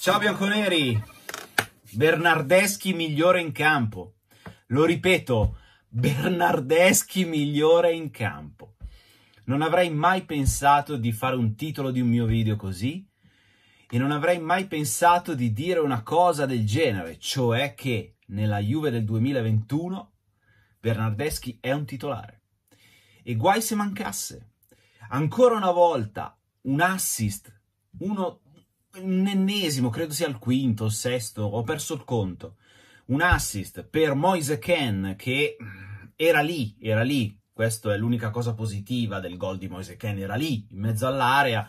Ciao Bianconeri, Bernardeschi migliore in campo. Lo ripeto, Bernardeschi migliore in campo. Non avrei mai pensato di fare un titolo di un mio video così e non avrei mai pensato di dire una cosa del genere, cioè che nella Juve del 2021 Bernardeschi è un titolare. E guai se mancasse. Ancora una volta un assist, uno un ennesimo, credo sia il quinto o sesto, ho perso il conto, un assist per Moise Ken che mm, era lì, era lì, questa è l'unica cosa positiva del gol di Moise Ken, era lì, in mezzo all'area,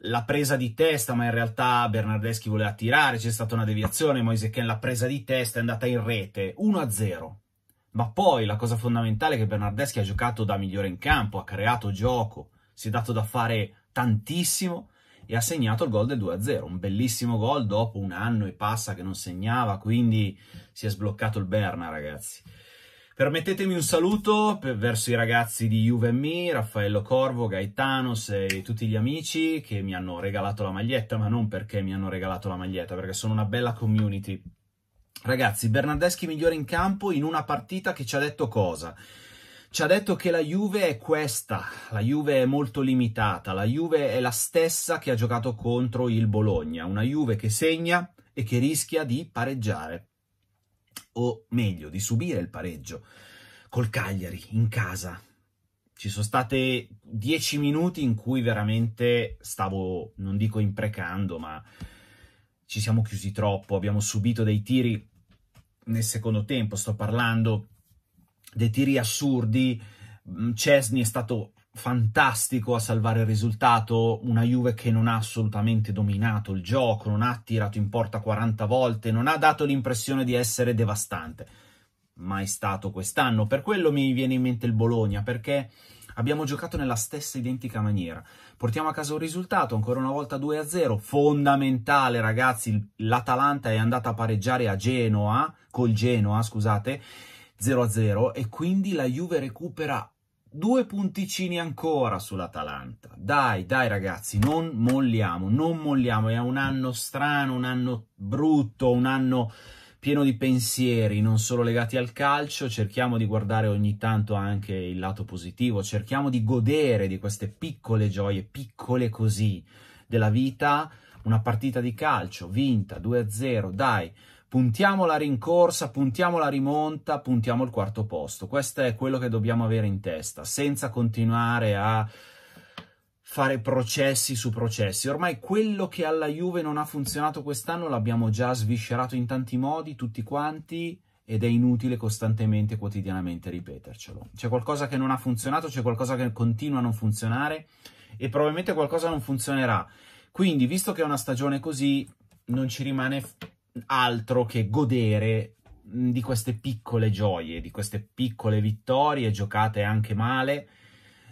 la presa di testa, ma in realtà Bernardeschi voleva tirare, c'è stata una deviazione, Moise Ken l'ha presa di testa, è andata in rete, 1-0. Ma poi la cosa fondamentale è che Bernardeschi ha giocato da migliore in campo, ha creato gioco, si è dato da fare tantissimo, e ha segnato il gol del 2-0, un bellissimo gol dopo un anno e passa che non segnava, quindi si è sbloccato il Berna ragazzi. Permettetemi un saluto per, verso i ragazzi di Juve Me, Raffaello Corvo, Gaetano e tutti gli amici che mi hanno regalato la maglietta, ma non perché mi hanno regalato la maglietta, perché sono una bella community. Ragazzi, Bernardeschi migliore in campo in una partita che ci ha detto cosa? Ci ha detto che la Juve è questa, la Juve è molto limitata, la Juve è la stessa che ha giocato contro il Bologna, una Juve che segna e che rischia di pareggiare, o meglio, di subire il pareggio col Cagliari in casa. Ci sono state dieci minuti in cui veramente stavo, non dico imprecando, ma ci siamo chiusi troppo, abbiamo subito dei tiri nel secondo tempo, sto parlando dei tiri assurdi, mm, Cesni è stato fantastico a salvare il risultato, una Juve che non ha assolutamente dominato il gioco, non ha tirato in porta 40 volte, non ha dato l'impressione di essere devastante. Mai stato quest'anno, per quello mi viene in mente il Bologna, perché abbiamo giocato nella stessa identica maniera. Portiamo a casa un risultato, ancora una volta 2-0, fondamentale ragazzi, l'Atalanta è andata a pareggiare a Genoa, col Genoa, scusate, 0-0 e quindi la Juve recupera due punticini ancora sull'Atalanta. Dai, dai ragazzi, non molliamo, non molliamo. È un anno strano, un anno brutto, un anno pieno di pensieri, non solo legati al calcio, cerchiamo di guardare ogni tanto anche il lato positivo, cerchiamo di godere di queste piccole gioie, piccole così, della vita, una partita di calcio vinta 2-0, dai, Puntiamo la rincorsa, puntiamo la rimonta, puntiamo il quarto posto. Questo è quello che dobbiamo avere in testa, senza continuare a fare processi su processi. Ormai quello che alla Juve non ha funzionato quest'anno l'abbiamo già sviscerato in tanti modi, tutti quanti, ed è inutile costantemente e quotidianamente ripetercelo. C'è qualcosa che non ha funzionato, c'è qualcosa che continua a non funzionare e probabilmente qualcosa non funzionerà. Quindi, visto che è una stagione così, non ci rimane altro che godere mm, di queste piccole gioie, di queste piccole vittorie giocate anche male,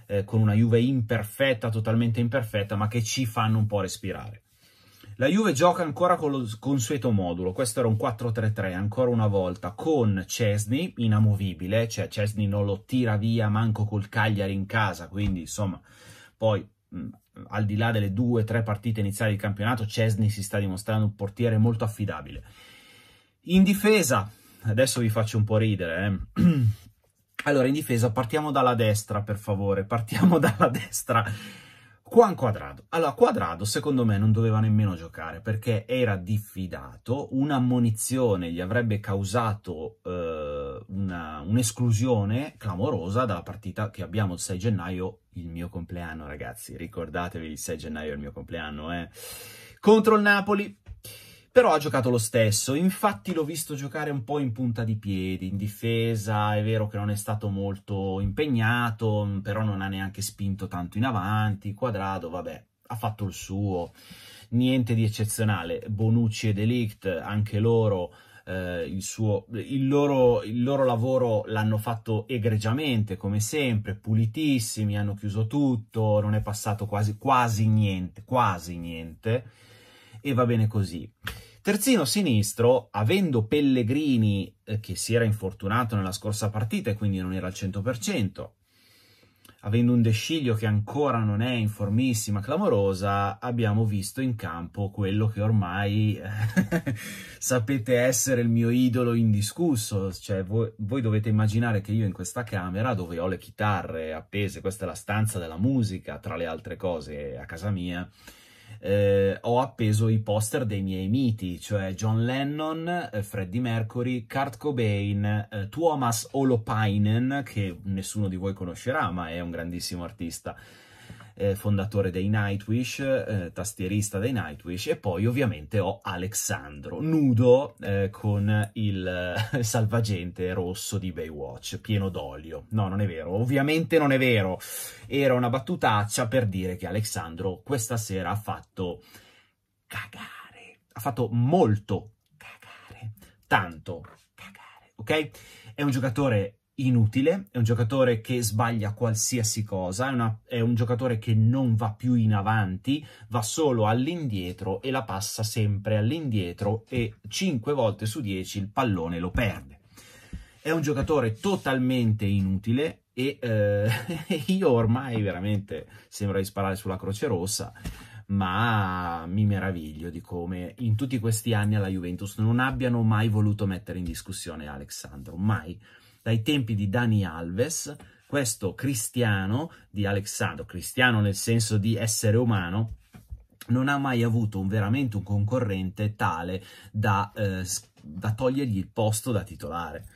eh, con una Juve imperfetta, totalmente imperfetta, ma che ci fanno un po' respirare. La Juve gioca ancora con lo consueto modulo, questo era un 4-3-3 ancora una volta, con Cesny inamovibile, cioè Cesny non lo tira via manco col Cagliari in casa, quindi insomma poi al di là delle due o tre partite iniziali di campionato, Cesny si sta dimostrando un portiere molto affidabile. In difesa, adesso vi faccio un po' ridere. Eh. Allora, in difesa partiamo dalla destra, per favore, partiamo dalla destra. Juan Quadrado. Allora, Quadrado secondo me non doveva nemmeno giocare perché era diffidato, un'ammonizione gli avrebbe causato eh, una, un'esclusione clamorosa dalla partita che abbiamo il 6 gennaio, il mio compleanno ragazzi, ricordatevi il 6 gennaio è il mio compleanno, eh? contro il Napoli però ha giocato lo stesso. Infatti l'ho visto giocare un po' in punta di piedi, in difesa, è vero che non è stato molto impegnato, mm, però non ha neanche spinto tanto in avanti, quadrado, vabbè, ha fatto il suo, niente di eccezionale. Bonucci e Delict, anche loro... Eh, il, suo, il, loro, il loro lavoro l'hanno fatto egregiamente, come sempre, pulitissimi, hanno chiuso tutto, non è passato quasi, quasi niente, quasi niente, e va bene così. Terzino sinistro, avendo Pellegrini eh, che si era infortunato nella scorsa partita e quindi non era al 100%, avendo un Desciglio che ancora non è in formissima clamorosa, abbiamo visto in campo quello che ormai eh, sapete essere il mio idolo indiscusso, cioè voi, voi, dovete immaginare che io in questa camera dove ho le chitarre appese, questa è la stanza della musica, tra le altre cose a casa mia, eh, ho appeso i poster dei miei miti, cioè John Lennon, eh, Freddie Mercury, Kurt Cobain, eh, Tuomas Olopainen, che nessuno di voi conoscerà, ma è un grandissimo artista eh, fondatore dei Nightwish, eh, tastierista dei Nightwish, e poi ovviamente ho Alexandro, nudo eh, con eh, il salvagente rosso di Baywatch, pieno d'olio. No, non è vero, ovviamente non è vero. Era una battutaccia per dire che Alexandro questa sera ha fatto cagare, ha fatto molto cagare, tanto cagare, ok? È un giocatore inutile, è un giocatore che sbaglia qualsiasi cosa, è, una, è, un giocatore che non va più in avanti, va solo all'indietro e la passa sempre all'indietro e 5 volte su 10 il pallone lo perde. È un giocatore totalmente inutile e eh, io ormai veramente sembra di sparare sulla Croce Rossa ma mi meraviglio di come in tutti questi anni alla Juventus non abbiano mai voluto mettere in discussione Alexandro, mai dai tempi di Dani Alves, questo cristiano di Alexandro, cristiano nel senso di essere umano, non ha mai avuto un, veramente un concorrente tale da, eh, da togliergli il posto da titolare.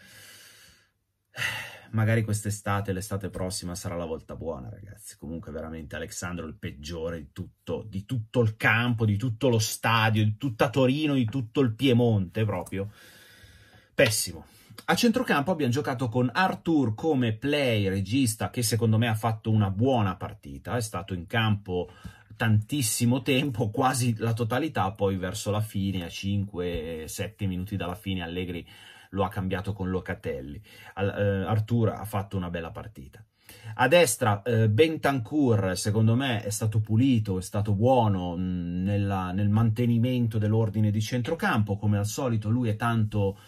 Magari quest'estate, l'estate prossima sarà la volta buona, ragazzi. Comunque, veramente Alexandro è il peggiore di tutto, di tutto il campo, di tutto lo stadio, di tutta Torino, di tutto il Piemonte proprio. Pessimo. A centrocampo abbiamo giocato con Arthur come play, regista, che secondo me ha fatto una buona partita, è stato in campo tantissimo tempo, quasi la totalità, poi verso la fine, a 5-7 minuti dalla fine Allegri lo ha cambiato con Locatelli. Eh, Arthur ha fatto una bella partita. A destra eh, Bentancur secondo me è stato pulito, è stato buono mm, nella, nel mantenimento dell'ordine di centrocampo, come al solito lui è tanto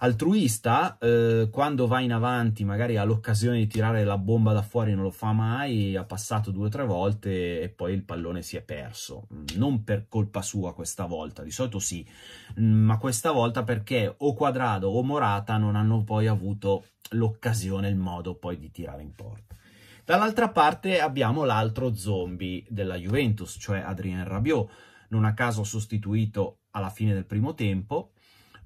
altruista, eh, quando va in avanti magari ha l'occasione di tirare la bomba da fuori, non lo fa mai, ha passato due o tre volte e poi il pallone si è perso. Non per colpa sua questa volta, di solito sì, mm, ma questa volta perché o Quadrado o Morata non hanno poi avuto l'occasione, il modo poi di tirare in porta. Dall'altra parte abbiamo l'altro zombie della Juventus, cioè Adrien Rabiot, non a caso sostituito alla fine del primo tempo,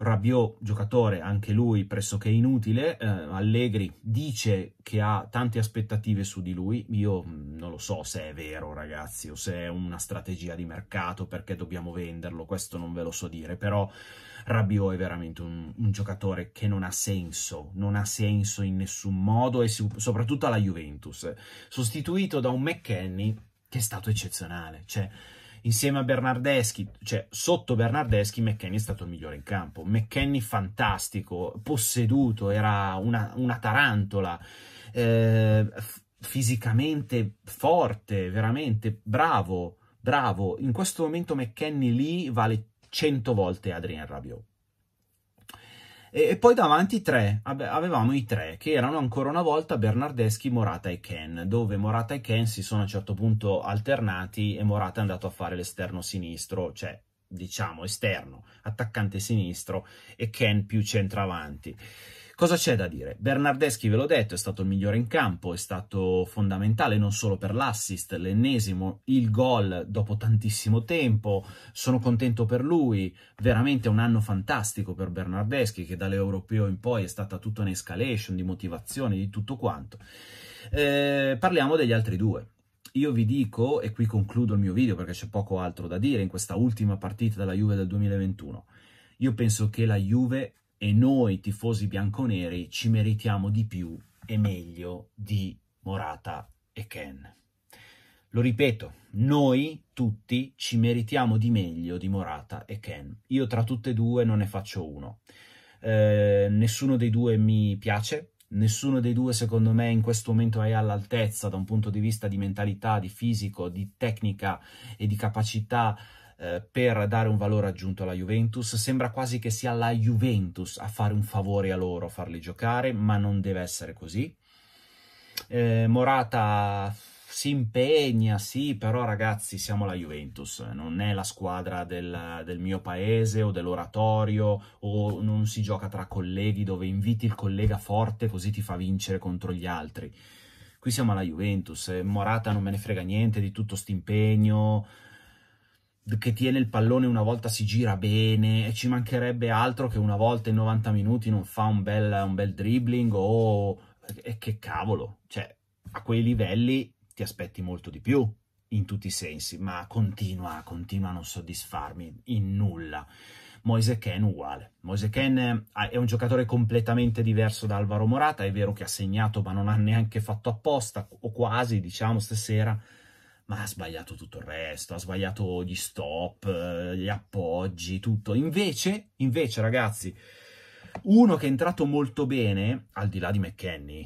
Rabiot, giocatore anche lui pressoché inutile, eh, Allegri dice che ha tante aspettative su di lui, io mm, non lo so se è vero ragazzi o se è una strategia di mercato perché dobbiamo venderlo, questo non ve lo so dire, però Rabiot è veramente un, un giocatore che non ha senso, non ha senso in nessun modo e si, soprattutto alla Juventus, sostituito da un McKenny che è stato eccezionale, cioè, insieme a Bernardeschi, cioè sotto Bernardeschi McKenny è stato il migliore in campo. McKenny fantastico, posseduto, era una, una tarantola, eh, fisicamente forte, veramente bravo, bravo. In questo momento McKenny lì vale 100 volte Adrien Rabiot. E, e poi davanti tre, avevamo i tre, che erano ancora una volta Bernardeschi, Morata e Ken, dove Morata e Ken si sono a un certo punto alternati e Morata è andato a fare l'esterno sinistro, cioè diciamo esterno, attaccante sinistro e Ken più centravanti. Cosa c'è da dire? Bernardeschi, ve l'ho detto, è stato il migliore in campo, è stato fondamentale non solo per l'assist, l'ennesimo, il gol dopo tantissimo tempo. Sono contento per lui, veramente un anno fantastico per Bernardeschi, che dall'europeo in poi è stata tutta un'escalation di motivazione, di tutto quanto. Eh, parliamo degli altri due. Io vi dico, e qui concludo il mio video perché c'è poco altro da dire in questa ultima partita della Juve del 2021. Io penso che la Juve e noi tifosi bianconeri ci meritiamo di più e meglio di Morata e Ken. Lo ripeto, noi tutti ci meritiamo di meglio di Morata e Ken. Io tra tutte e due non ne faccio uno. Eh, nessuno dei due mi piace, nessuno dei due secondo me in questo momento è all'altezza da un punto di vista di mentalità, di fisico, di tecnica e di capacità eh, per dare un valore aggiunto alla Juventus. Sembra quasi che sia la Juventus a fare un favore a loro, a farli giocare, ma non deve essere così. Eh, Morata si impegna, sì, però ragazzi siamo la Juventus, non è la squadra del, del, mio paese o dell'oratorio o non si gioca tra colleghi dove inviti il collega forte così ti fa vincere contro gli altri. Qui siamo alla Juventus, Morata non me ne frega niente di tutto st'impegno, che tiene il pallone una volta si gira bene e ci mancherebbe altro che una volta in 90 minuti non fa un bel, un bel dribbling o... E che cavolo, cioè a quei livelli ti aspetti molto di più in tutti i sensi, ma continua, continua a non soddisfarmi in nulla. Moise Ken uguale. Moise Ken eh, è un giocatore completamente diverso da Alvaro Morata, è vero che ha segnato ma non ha neanche fatto apposta, o quasi diciamo stasera, ma ha sbagliato tutto il resto, ha sbagliato gli stop, eh, gli appoggi, tutto. Invece, invece ragazzi, uno che è entrato molto bene, al di là di McKenny,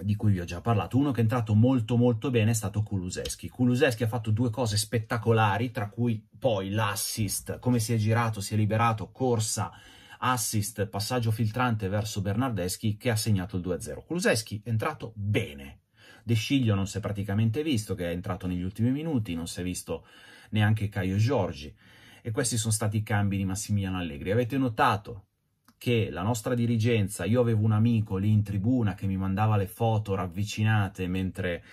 di cui vi ho già parlato, uno che è entrato molto molto bene è stato Kuluseschi. Kuluseschi ha fatto due cose spettacolari, tra cui poi l'assist, come si è girato, si è liberato, corsa, assist, passaggio filtrante verso Bernardeschi che ha segnato il 2-0. Kuluseschi è entrato bene, De Sciglio non si è praticamente visto, che è entrato negli ultimi minuti, non si è visto neanche Caio Giorgi. E questi sono stati i cambi di Massimiliano Allegri. Avete notato che la nostra dirigenza, io avevo un amico lì in tribuna che mi mandava le foto ravvicinate mentre,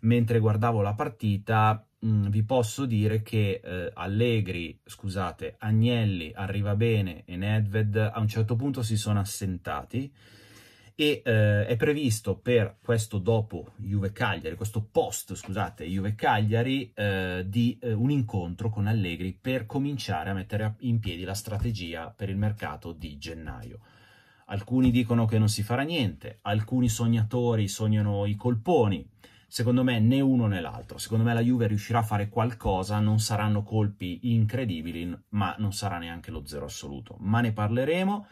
mentre guardavo la partita, mh, mm, vi posso dire che eh, Allegri, scusate, Agnelli, bene e Nedved a un certo punto si sono assentati e eh, è previsto per questo dopo Juve Cagliari, questo post, scusate, Juve Cagliari, eh, di eh, un incontro con Allegri per cominciare a mettere in piedi la strategia per il mercato di gennaio. Alcuni dicono che non si farà niente, alcuni sognatori sognano i colponi. Secondo me né uno né l'altro. Secondo me la Juve riuscirà a fare qualcosa, non saranno colpi incredibili, ma non sarà neanche lo zero assoluto. Ma ne parleremo.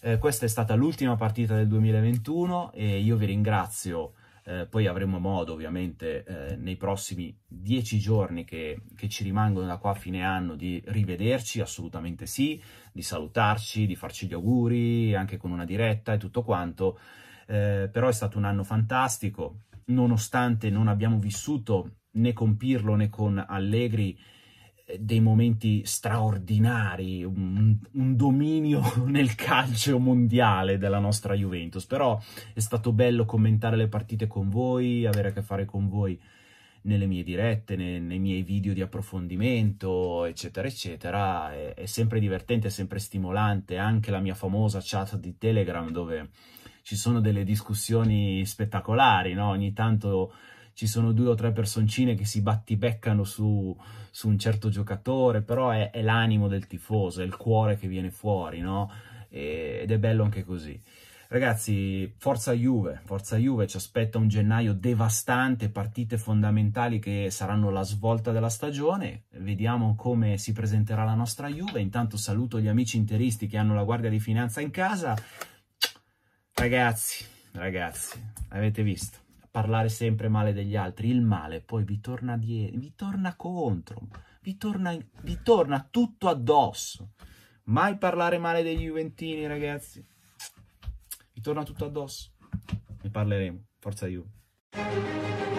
Eh, questa è stata l'ultima partita del 2021 e io vi ringrazio. Eh, poi avremo modo ovviamente eh, nei prossimi dieci giorni che, che, ci rimangono da qua a fine anno di rivederci, assolutamente sì, di salutarci, di farci gli auguri anche con una diretta e tutto quanto. Eh, però è stato un anno fantastico, nonostante non abbiamo vissuto né con Pirlo né con Allegri dei momenti straordinari, un, un, dominio nel calcio mondiale della nostra Juventus, però è stato bello commentare le partite con voi, avere a che fare con voi nelle mie dirette, nei, nei miei video di approfondimento, eccetera, eccetera. È, è sempre divertente, è sempre stimolante, anche la mia famosa chat di Telegram dove ci sono delle discussioni spettacolari, no? Ogni tanto ci sono due o tre personcine che si battibeccano su, su un certo giocatore, però è, è l'animo del tifoso, è il cuore che viene fuori, no? E, ed è bello anche così. Ragazzi, forza Juve, forza Juve, ci aspetta un gennaio devastante, partite fondamentali che saranno la svolta della stagione, vediamo come si presenterà la nostra Juve, intanto saluto gli amici interisti che hanno la Guardia di Finanza in casa. Ragazzi, ragazzi, avete visto? parlare sempre male degli altri, il male poi vi torna dietro, vi torna contro, vi torna, vi torna tutto addosso. Mai parlare male degli Juventini, ragazzi. Vi torna tutto addosso. Ne parleremo. Forza Juve.